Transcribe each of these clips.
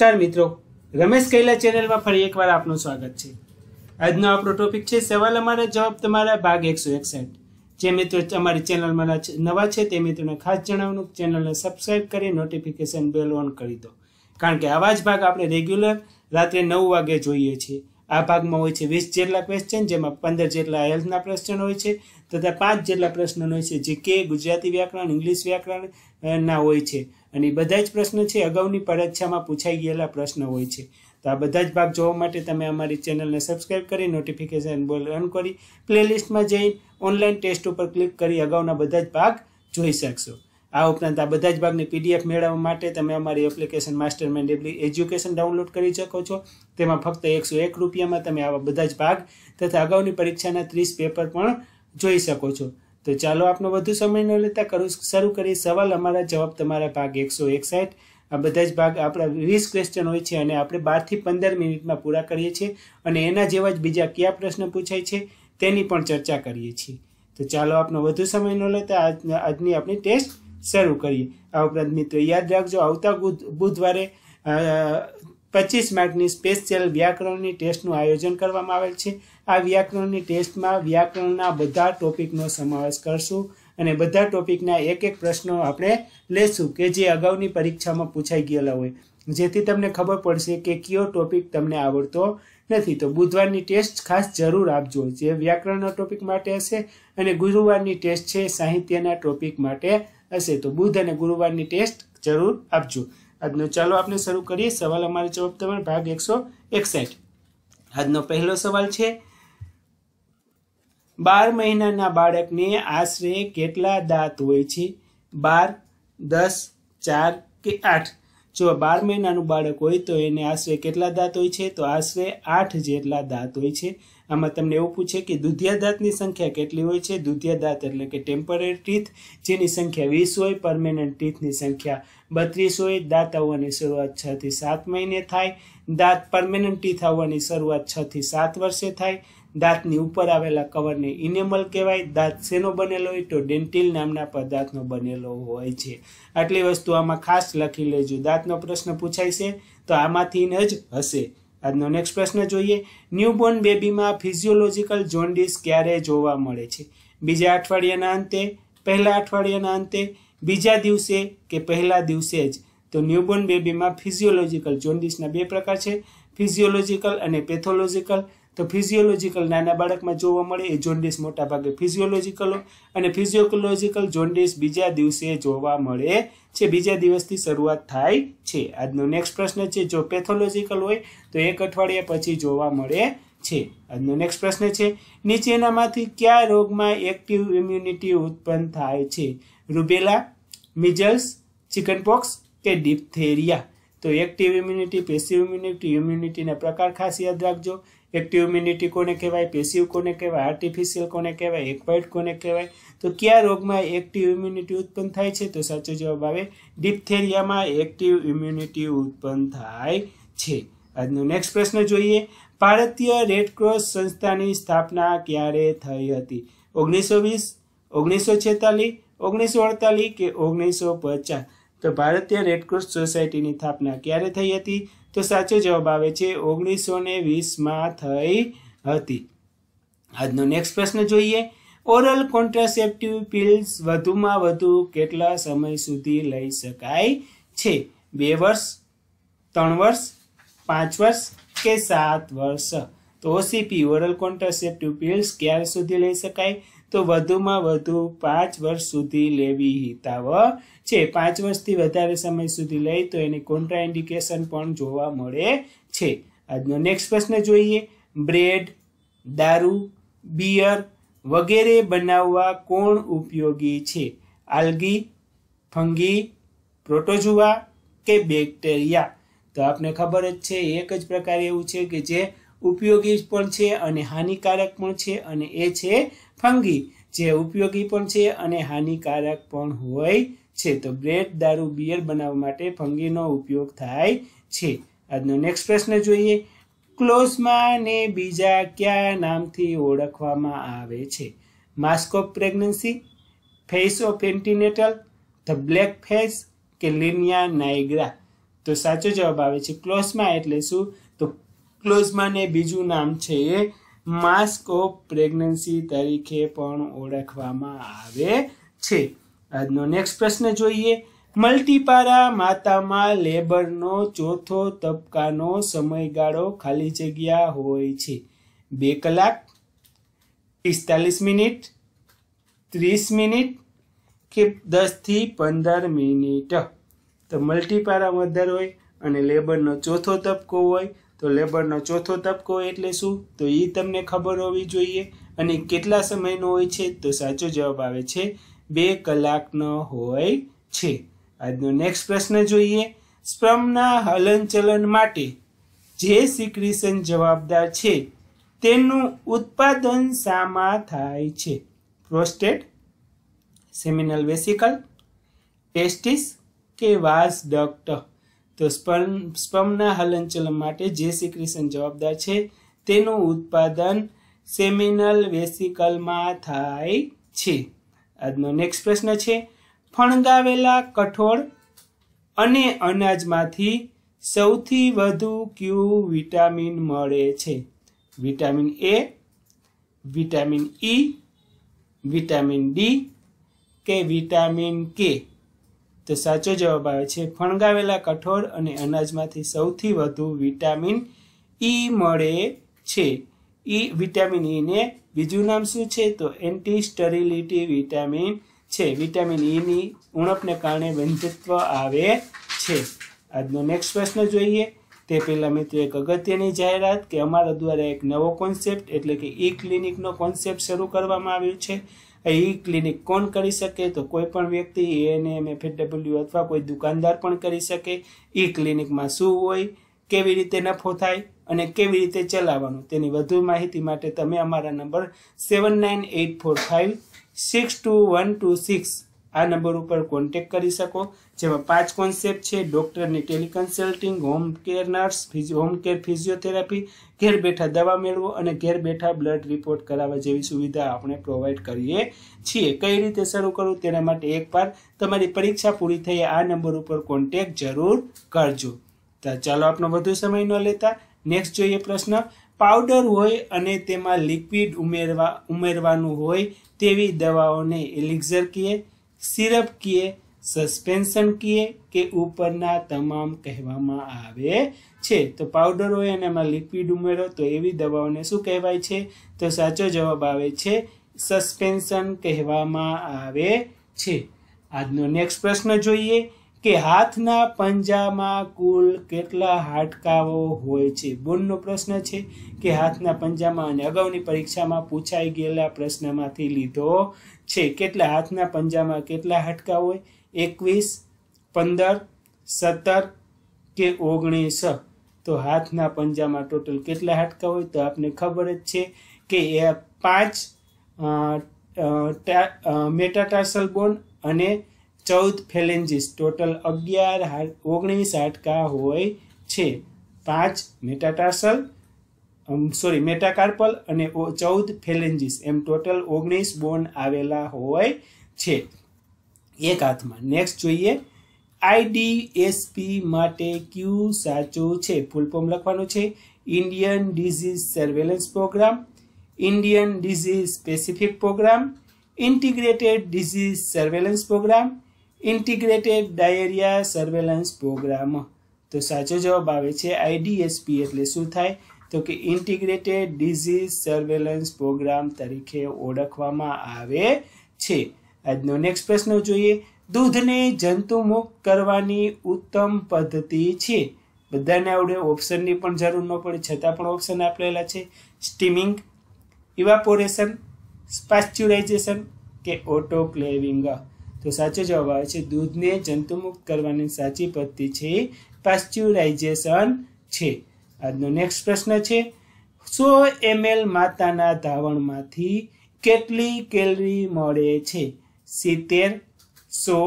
નમસ્કાર મિત્રો રમેશ કૈલા ચેનલમાં ફરી એકવાર આપનું સ્વાગત છે આજનો આપણો ટોપિક છે સવાલ અમારા જવાબ તમારા ભાગ એકસો એકસઠ જે મિત્રો અમારી ચેનલમાં નવા છે તે મિત્રોને ખાસ જણાવવાનું ચેનલને સબસ્ક્રાઈબ કરી નોટિફિકેશન બેલ ઓન કરી દો કારણ કે આવા જ ભાગ આપણે રેગ્યુલર રાત્રે નવ વાગે જોઈએ છીએ આ ભાગમાં હોય છે વીસ જેટલા ક્વેશ્ચન જેમાં પંદર જેટલા હેલ્થના પ્રશ્ન હોય છે તથા પાંચ જેટલા પ્રશ્નોનો હોય છે જે કે ગુજરાતી વ્યાકરણ ઇંગ્લિશ વ્યાકરણના હોય છે અને બધા જ પ્રશ્નો છે અગાઉની પરીક્ષામાં પૂછાઈ ગયેલા પ્રશ્ન હોય છે તો આ બધા જ ભાગ જોવા માટે તમે અમારી ચેનલને સબસ્ક્રાઇબ કરી નોટિફિકેશન બોલ ઓન કરી પ્લેલિસ્ટમાં જઈ ઓનલાઈન ટેસ્ટ ઉપર ક્લિક કરી અગાઉના બધા જ ભાગ જોઈ શકશો આ ઉપરાંત આ બધા જ ભાગને પીડીએફ મેળવવા માટે તમે અમારી application master mind education download કરી શકો છો તેમાં ફક્ત એકસો એક રૂપિયામાં તમે આવા બધા જ ભાગ તથા અગાઉની પરીક્ષાના ત્રીસ પેપર પણ જોઈ શકો છો તો ચાલો આપનો વધુ સમય ન લેતા કરું શરૂ કરીએ સવાલ અમારા જવાબ તમારા ભાગ એકસો એકસાઠ આ બધા જ ભાગ આપણા વીસ ક્વેશ્ચન હોય છે અને આપણે બારથી પંદર મિનિટમાં પૂરા કરીએ છીએ અને એના જેવા જ બીજા કયા પ્રશ્ન પૂછાય છે તેની પણ ચર્ચા કરીએ છીએ તો ચાલો આપનો વધુ સમય ન લેતા આજની આપણી ટેસ્ટ શરૂ કરીએ આ ઉપરાંત મિત્રો યાદ રાખજો આવતા બુધવારે પચીસ માર્કની સ્પેશિયલ વ્યાકરણની ટેસ્ટનું આયોજન કરવામાં આવેલ છે આ વ્યાકરણની ટેસ્ટમાં વ્યાકરણના બધા ટોપિકનો સમાવેશ કરશું અને બધા ટોપિકના એક એક પ્રશ્નો આપણે લેશું કે જે અગાઉની પરીક્ષામાં પૂછાઈ ગયેલા હોય જેથી તમને ખબર પડશે કે કયો ટોપિક તમને આવડતો નથી તો બુધવારની ટેસ્ટ ખાસ જરૂર આપજો જે વ્યાકરણના ટોપિક માટે હશે અને ગુરુવારની ટેસ્ટ છે સાહિત્યના ટોપિક માટે હશે તો બુધ અને ગુરુવારની ટેસ્ટ જરૂર આપજો આજનો ચાલો આપણે શરૂ કરીએ સવાલ અમારો જવાબ તમારો ભાગ એકસો એકસઠ આજનો પહેલો સવાલ છે બાર મહિનાના બાળકને આશરે કેટલા દાંત હોય છે બાર દસ ચાર કે આઠ જો બાર મહિનાનું બાળક હોય તો એને આશરે કેટલા દાંત હોય છે તો આશરે આઠ જેટલા દાંત હોય છે આમાં તમને એવું પૂછે કે દુધિયા દાંતની સંખ્યા કેટલી હોય છે દુધિયા દાંત એટલે કે ટેમ્પરરી ટીથ જેની સંખ્યા વીસ હોય પરમેનન્ટ ટીથની સંખ્યા બત્રીસ હોય દાંત આવવાની શરૂઆત છ થી સાત મહિને થાય દાંત પરમેનન્ટ ટીથ આવવાની શરૂઆત છ થી સાત વર્ષે થાય દાંતની ઉપર આવેલા કવરને ઇનેમલ કહેવાય દાંત શેનો બનેલો હોય તો ડેન્ટિલ નામના પદાર્થનો બનેલો હોય છે આટલી વસ્તુ આમાં ખાસ લખી લેજો દાંતનો પ્રશ્ન પૂછાય છે તો આમાંથી જ હશે આજનો નેક્સ્ટ પ્રશ્ન જોઈએ ન્યૂબોર્ન બેબીમાં ફિઝિયોલોજીકલ જોન્ડિસ ક્યારે જોવા મળે છે બીજા અઠવાડિયાના અંતે પહેલા અઠવાડિયાના અંતે બીજા દિવસે કે પહેલા દિવસે જ તો ન્યૂબોર્ન બેબીમાં ફિઝિયોલોજીકલ જોન્ડિસના બે પ્રકાર છે ફિઝિયોલોજીકલ અને પેથોલોજીકલ તો ફિઝિયોલોજીકલ નાના બાળકમાં જોવા મળે એ જોન્ડિસ મોટાભાગે ફિઝિયોલોજિકલ અને ફિઝિયોલોજિકલ જોન્ડિસ બીજા દિવસે જોવા મળે છે બીજા દિવસથી શરૂઆત થાય છે આજનો નેક્સ્ટ પ્રશ્ન છે જો પેથોલોજીકલ હોય તો એક અઠવાડિયા પછી જોવા મળે છે આજનો નેક્સ્ટ પ્રશ્ન છે નીચેનામાંથી કયા રોગમાં એક્ટિવ ઇમ્યુનિટી ઉત્પન્ન થાય છે રૂબેલા મિજલ્સ ચિકનપોક્સ કે ડીપથેરિયા તો એક્ટિવ ઇમ્યુનિટી પેસિવ ઇમ્યુનિટી ઇમ્યુનિટીના પ્રકાર ખાસ યાદ રાખજો એક્ટિવ ઇમ્યુનિટી કોને કહેવાય પેસિવ કોને કહેવાય આર્ટિફિશિયલ કોને કહેવાય એક્વાઇડ કોને કહેવાય તો કયા રોગમાં એક્ટિવ ઇમ્યુનિટી ઉત્પન્ન થાય છે તો સાચો જવાબ આવે ડિપ્થેરિયામાં એક્ટિવ ઇમ્યુનિટી ઉત્પન્ન થાય છે આજનો નેક્સ્ટ પ્રશ્ન જોઈએ ભારતીય રેડક્રોસ સંસ્થાની સ્થાપના ક્યારે થઈ હતી ઓગણીસો વીસ ઓગણીસો છેતાલીસ ઓગણીસો અડતાલીસ કે ઓગણીસો પચાસ તો ભારતીય રેડક્રોસ સોસાયટીની સ્થાપના ક્યારે થઈ હતી તો સાચો જવાબ આવે છે ઓગણીસો ને વીસમાં થઈ હતી આજનો નેક્સ્ટ પ્રશ્ન જોઈએ ઓરલ કોન્ટ્રાસેપ્ટિવ પિલ્સ વધુમાં વધુ કેટલા સમય સુધી લઈ શકાય છે બે વર્ષ ત્રણ વર્ષ પાંચ વર્ષ કે સાત વર્ષ તો ઓસીપી ઓરલ કોન્ટ્રાસેપ્ટિવ પિલ્સ ક્યારે સુધી લઈ શકાય તો વધુમાં વધુ પાંચ વર્ષ સુધી લેવી હિતાવ છે પાંચ વર્ષથી વધારે સમય સુધી લઈ તો એની કોન્ટ્રાઇન્ડિકેશન પણ જોવા મળે છે આજનો નેક્સ્ટ પ્રશ્ન જોઈએ બ્રેડ દારૂ બિયર વગેરે બનાવવા કોણ ઉપયોગી છે આલ્ગી ફંગી પ્રોટોજુઆ કે બેક્ટેરિયા તો આપને ખબર જ છે એક જ પ્રકાર એવું છે કે જે ઉપયોગી પણ છે અને હાનિકારક પણ છે અને એ છે ફંગી જે ઉપયોગી પણ છે અને હાનિકારક પણ હોય છે તો બ્રેડ દારૂ બિયર બનાવવા માટે ફંગીનો ઉપયોગ થાય છે આજનો નેક્સ્ટ પ્રશ્ન જોઈએ ક્લોઝમાં ને બીજા કયા નામથી ઓળખવામાં આવે છે mask of pregnancy face of antenatal the black face કે લિનિયા નાયગ્રા તો સાચો જવાબ આવે છે ક્લોઝમાં એટલે શું તો ક્લોઝમાં ને બીજું નામ છે એ માસ્કોપ પ્રેગ્નન્સી તરીકે પણ ઓળખવામાં આવે છે આજનો નેક્સ્ટ પ્રશ્ન જોઈએ મલ્ટીપારા માતામાં લેબરનો ચોથો તબક્કાનો સમયગાળો ખાલી જગ્યા હોય છે બે કલાક પિસ્તાલીસ મિનિટ ત્રીસ મિનિટ કે દસથી પંદર મિનિટ તો મલ્ટીપારા મધર હોય અને લેબરનો ચોથો તબક્કો હોય તો લેબરનો ચોથો તબક્કો એટલે શું તો એ તમને ખબર હોવી જોઈએ અને કેટલા સમયનો હોય છે તો સાચો જવાબ આવે છે બે કલાકનો હોય છે આજનો નેક્સ્ટ પ્રશ્ન જોઈએ સ્પ્રમના હલનચલન માટે જે સિક્રિશન જવાબદાર છે તેનું ઉત્પાદન શામાં થાય છે પ્રોસ્ટેટ સેમિનલ વેસિકલ ટેસ્ટિસ કે વાસ ડક્ટ તો સ્પર્મ સ્પર્મના હલનચલન માટે જે સિક્રિશન જવાબદાર છે તેનું ઉત્પાદન સેમિનલ વેસિકલમાં થાય છે આજનો નેક્સ્ટ પ્રશ્ન છે ફણગાવેલા કઠોળ અને અનાજમાંથી સૌથી વધુ ક્યુ વિટામિન મળે છે vitamin A vitamin E vitamin D કે વિટામિન કે તો સાચો જવાબ આવે છે ફણગાવેલા કઠોળ અને અનાજમાંથી સૌથી વધુ વિટામિન ઈ e મળે છે ઈ e, વિટામિન ઈને e બીજું નામ શું છે તો એન્ટી સ્ટરિલિટી વિટામિન છે વિટામિન ઈની ઉણપને કારણે બંધત્વ આવે છે આજનો નેક્સ્ટ પ્રશ્ન જોઈએ તે પહેલાં મિત્રો એક અગત્યની જાહેરાત કે અમારા દ્વારા એક નવો કોન્સેપ્ટ એટલે કે ઈ ક્લિનિકનો કોન્સેપ્ટ શરૂ કરવામાં આવ્યો છે ઈ ક્લિનિક કોણ કરી શકે તો કોઈ પણ વ્યક્તિ એએનએમ ડબલ્યુ અથવા કોઈ દુકાનદાર પણ કરી શકે ઈ ક્લિનિકમાં શું હોય કેવી રીતે નફો થાય અને કેવી રીતે ચલાવવાનું તેની વધુ માહિતી માટે તમે અમારા number seven nine eight four five six two one two six આ નંબર ઉપર કોન્ટેક કરી શકો જેમાં પાંચ કોન્સેપ્ટ છે ડૉક્ટરની teleconsulting home care nurse home care physiotherapy ઘેર બેઠા દવા મેળવો અને ઘેર બેઠા બ્લડ રિપોર્ટ કરાવવા જેવી સુવિધા આપણે પ્રોવાઈડ કરીએ છીએ કઈ રીતે શરૂ કરવું તેના માટે એકવાર તમારી પરીક્ષા પૂરી થઈ આ નંબર ઉપર કોન્ટેક જરૂર કરજો તો ચાલો આપણો વધુ સમય ન લેતા નેક્સ્ટ જોઈએ પ્રશ્ન પાવડર હોય અને તેમાં લિક્વિડ ઉમેરવા ઉમેરવાનું હોય તેવી દવાઓને એલિક્ઝર કહીએ સિરપ કીએ સસ્પેન્શન કીએ કે ઉપરના તમામ કહેવામાં આવે છે તો પાવડર હોય અને એમાં લિક્વિડ ઉમેરો તો એવી દવાઓને શું કહેવાય છે તો સાચો જવાબ આવે છે સસ્પેન્શન કહેવામાં આવે છે આજનો નેક્સ્ટ પ્રશ્ન જોઈએ કે હાથના પંજામાં કુલ કેટલા હાડકાઓ હોય છે બોર્ડનો પ્રશ્ન છે કે હાથના પંજામાં અને અગાઉની પરીક્ષામાં પૂછાઈ ગયેલા પ્રશ્નમાંથી લીધો છે કેટલા હાથના પંજામાં કેટલા હાડકા હોય એકવીસ પંદર સત્તર કે ઓગણીસ તો હાથના પંજામાં ટોટલ કેટલા હાડકા હોય તો આપને ખબર જ છે કે એ પાંચ મેટાટાસલ બોન અને ચૌદ ફેલેન્જીસ ટોટલ અગિયાર ઓગણીસ હાડકા હોય છે પાંચ મેટાટાર્સલ સોરી મેટાકાર્પલ અને ચૌદ ફેલેન્જીસ એમ ટોટલ ઓગણીસ બોન આવેલા હોય છે એક હાથમાં નેક્સ્ટ જોઈએ આઈડીએસપી માટે ક્યુ સાચું છે ફૂલફોર્મ લખવાનું છે Indian disease surveillance programme Indian disease specific programme integrated disease surveillance programme integrated diarrhoea surveillance programme તો સાચો જવાબ આવે છે આઈડીએસપી એટલે શું થાય તો કે ઇન્ટિગ્રેટેડ ડિઝીઝ સર્વેલન્સ પ્રોગ્રામ તરીકે ઓળખવામાં આવે છે આજનો નેક્સ્ટ પ્રશ્ન જોઈએ દૂધને જંતુમુક્ત કરવાની ઉત્તમ પદ્ધતિ છે બધાને આવડે ઓપ્શનની પણ જરૂર ન પડે છતાં પણ ઓપ્શન આપેલા છે સ્ટીમિંગ ઇવાપોરેશન સ્પાસ્ચ્યુરાઇઝેશન કે ઓટોક્લેવિંગ તો સાચો જવાબ આવે છે દૂધને જંતુમુક્ત કરવાની સાચી પદ્ધતિ છે પાસ્ચ્યુરાઇઝેશન છે આજનો નેક્સ્ટ પ્રશ્ન છે સો એમએલ માતાના ધાવણમાંથી કેટલી કેલરી મળે છે સિત્તેર સો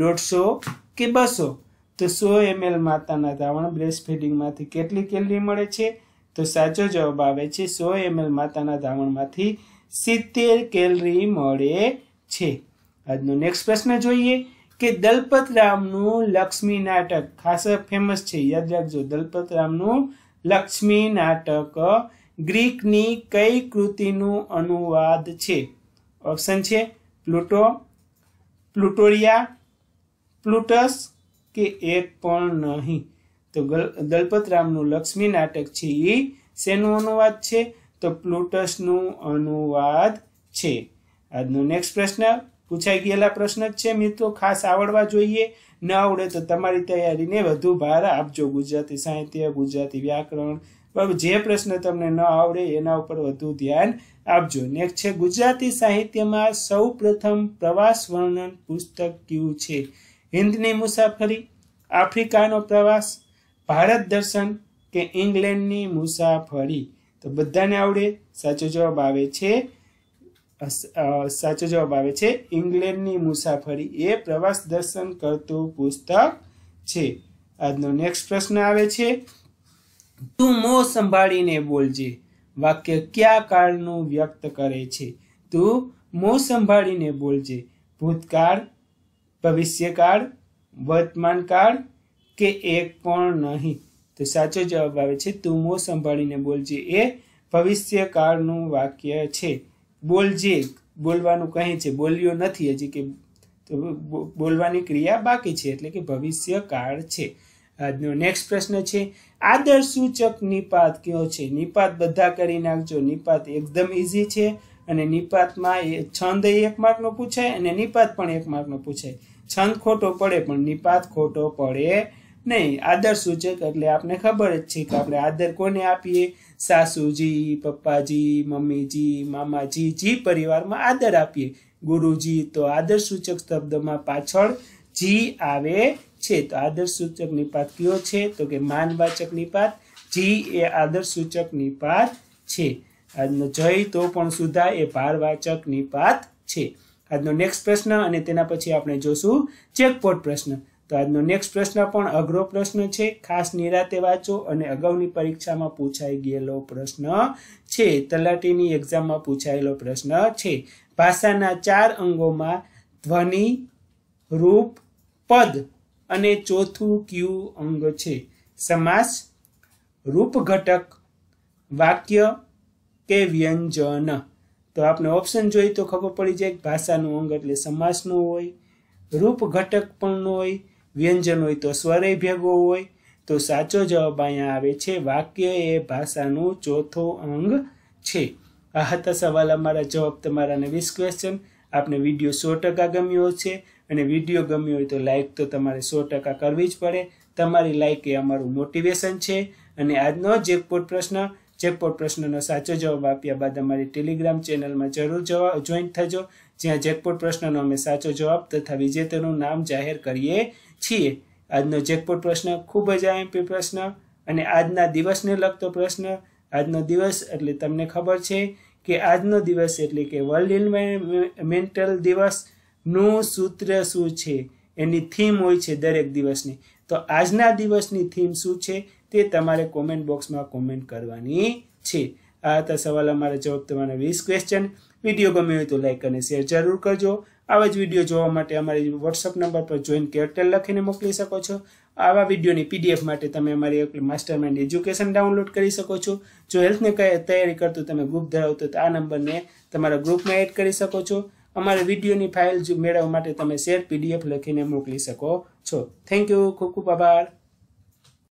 દોઢસો કે બસો તો સો એમએલ માતાના ધાવણ બ્રેસ્ટ ફીડિંગમાંથી કેટલી કેલરી મળે છે તો સાચો જવાબ આવે છે સો એમએલ માતાના ધાવણમાંથી સિત્તેર કેલરી મળે છે આજનો નેક્સ્ટ પ્રશ્ન જોઈએ કે દલપત રામનું લક્ષ્મી નાટક ખાસ ફેમસ છે યાદ રાખજો દલપત રામનું લક્ષ્મી નાટક ગ્રીકની કઈ કૃતિનું અનુવાદ છે ઓપ્શન છે પ્લુટો પ્લુટોરિયા પ્લુટસ કે એક પણ નહીં તો દલપત રામનું લક્ષ્મી નાટક છે એ શેનું અનુવાદ છે તો પ્લુટસનું અનુવાદ છે આજનો નેક્સ્ટ પ્રશ્ન પૂછાઈ ગયેલા પ્રશ્ન છે મિત્રો ખાસ આવડવા જોઈએ ન આવડે તો તમારી તૈયારીને વધુ ભાર આપજો ગુજરાતી સાહિત્ય ગુજરાતી વ્યાકરણ બરાબર જે પ્રશ્ન તમને ન આવડે એના ઉપર વધુ ધ્યાન આપજો નેક્સ્ટ છે ગુજરાતી સાહિત્યમાં સૌ પ્રથમ પ્રવાસ વર્ણન પુસ્તક કયું છે હિન્દની મુસાફરી આફ્રિકાનો પ્રવાસ ભારત દર્શન કે ઇંગ્લેન્ડની મુસાફરી તો બધાને આવડે સાચો જવાબ આવે છે સાચો જવાબ આવે છે ઇંગ્લેન્ડની મુસાફરી એ પ્રવાસ દર્શન કરતું પુસ્તક છે આજનો નેક્સ્ટ પ્રશ્ન આવે છે તું મો સંભાળીને બોલજે વાક્ય કયા કાળનું વ્યક્ત કરે છે તું મો સંભાળીને બોલજે ભૂતકાળ ભવિષ્યકાળ વર્તમાન કાળ કે એક પણ નહીં તો સાચો જવાબ આવે છે તું મો સંભાળીને બોલજે એ ભવિષ્યકાળનું વાક્ય છે બોલજે બોલવાનું કહે છે બોલ્યો નથી હજી કે બોલવાની ક્રિયા બાકી છે એટલે કે ભવિષ્યકાળ છે આજનો નેક્સ્ટ પ્રશ્ન છે આદર સૂચક નિપાત કયો છે નિપાત બધા કરી નાખજો નિપાત એકદમ ઇઝી છે અને નિપાતમાં એ છંદ એક માર્કનો પૂછાય અને નિપાત પણ એક માર્કનો પૂછાય છંદ ખોટો પડે પણ નિપાત ખોટો પડે નહીં આદર સૂચક એટલે આપણે ખબર જ છે કે આપણે આદર કોને આપીએ સાસુજી પપ્પાજી મમ્મીજી મામાજી જી પરિવારમાં આદર આપીએ ગુરુજી તો આદર સૂચક શબ્દમાં પાછળ જી આવે છે તો આદર સૂચક નિપાત કયો છે તો કે માનવાચક નિપાત જી એ આદર સૂચક નિપાત છે આજનો જય તો પણ સુધા એ ભારવાચક નિપાત છે આજનો નેક્સ્ટ પ્રશ્ન અને તેના પછી આપણે જોશું ચેકપોટ પ્રશ્ન તો આજનો નેક્સ્ટ પ્રશ્ન પણ અઘરો પ્રશ્ન છે ખાસ નિરાતે વાંચો અને અગાઉની પરીક્ષામાં પૂછાઈ ગયેલો પ્રશ્ન છે તલાટીની એક્ઝામમાં પૂછાયેલો પ્રશ્ન છે ભાષાના ચાર અંગોમાં ધ્વનિ રૂપ પદ અને ચોથું ક્યુ અંગ છે સમાસ રૂપ ઘટક વાક્ય કે વ્યંજન તો આપણે ઓપ્શન જોઈએ તો ખબર પડી જાય ભાષાનું અંગ એટલે સમાસનું હોય રૂપ ઘટક પણ હોય વ્યંજન હોય તો સ્વરે ભેગો હોય તો સાચો જવાબ અહીંયા આવે છે વાક્ય એ ભાષાનું ચોથો અંગ છે આ હતા સવાલ અમારા જવાબ તમારાને વીસ ક્વેશ્ચન આપને વિડીયો સો ટકા ગમ્યો છે અને વિડીયો ગમ્યો હોય તો લાઇક તો તમારે સો ટકા કરવી જ પડે તમારી લાઇક એ અમારું મોટિવેશન છે અને આજનો જ એક પ્રશ્ન જેકપોટ પ્રશ્નનો સાચો જવાબ આપ્યા બાદ અમારી ટેલિગ્રામ ચેનલમાં જરૂર જવા જોઈન થજો જ્યાં જેકપોટ પ્રશ્નનો અમે સાચો જવાબ તથા વિજેતાનું નામ જાહેર કરીએ છીએ આજનો જેકપોટ પ્રશ્ન ખૂબ જ આઈએમપી પ્રશ્ન અને આજના દિવસને લગતો પ્રશ્ન આજનો દિવસ એટલે તમને ખબર છે કે આજનો દિવસ એટલે કે વર્લ્ડ મેન્ટલ દિવસનું સૂત્ર શું છે એની થીમ હોય છે દરેક દિવસની તો આજના દિવસની થીમ શું છે તે તમારે કોમેન્ટ બોક્સમાં કોમેન્ટ કરવાની છે આ હતા સવાલ અમારા જવાબ તમારા વીસ ક્વેશ્ચન વિડીયો ગમ્યો હોય તો લાઇક અને શેર જરૂર કરજો આવા જ વિડીયો જોવા માટે અમારી વોટ્સઅપ નંબર પર જોઈન કેરટેલ લખીને મોકલી શકો છો આવા વિડીયોની પીડીએફ માટે તમે અમારી માસ્ટર માઇન્ડ એજ્યુકેશન ડાઉનલોડ કરી શકો છો જો હેલ્થને તૈયારી કરતું તમે ગ્રુપ ધરાવતો તો આ નંબરને તમારા ગ્રુપમાં એડ કરી શકો છો અમારા વિડીયોની ફાઇલ મેળવવા માટે તમે શેર પીડીએફ લખીને મોકલી શકો છો થેન્ક યુ ખૂબ ખૂબ આભાર